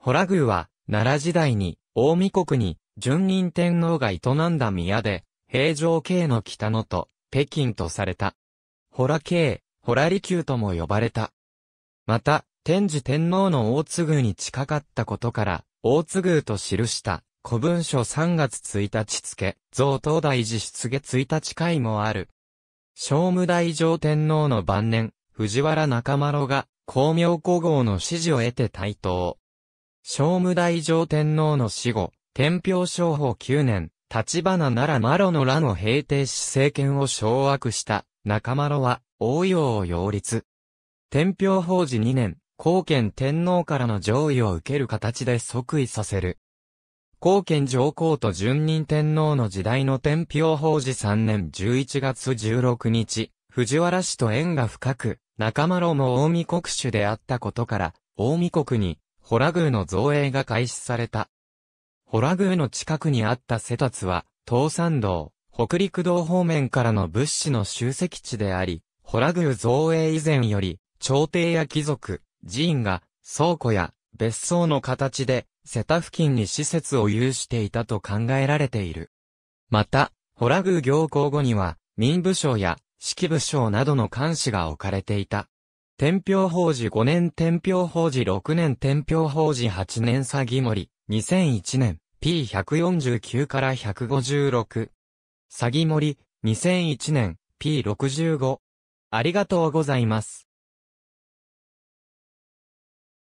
ホラ宮は、奈良時代に、大見国に、順任天皇が営んだ宮で、平城京の北野と、北京とされた。ホラ京、ホラ利休とも呼ばれた。また、天智天皇の大津宮に近かったことから、大津宮と記した古文書3月1日付、贈東大寺出月1日会もある。聖武大城天皇の晩年、藤原中丸が、光明皇后の指示を得て台頭。聖武大上天皇の死後、天平商法9年、立花ならマロの乱を平定し政権を掌握した中ロは王陽を擁立。天平法治2年、後見天皇からの上位を受ける形で即位させる。後見上皇と順任天皇の時代の天平法治3年11月16日、藤原氏と縁が深く、中ロも近江国主であったことから、近江国にホラグーの造営が開始された。ホラグーの近くにあったセタツは、東山道、北陸道方面からの物資の集積地であり、ホラグー造営以前より、朝廷や貴族、寺院が、倉庫や別荘の形で、瀬田付近に施設を有していたと考えられている。また、ホラグー行行後には、民部省や、式部省などの監視が置かれていた。天平法事5年天平法事6年天平法事8年詐欺森2001年 P149 から156詐欺森2001年 P65 ありがとうございます。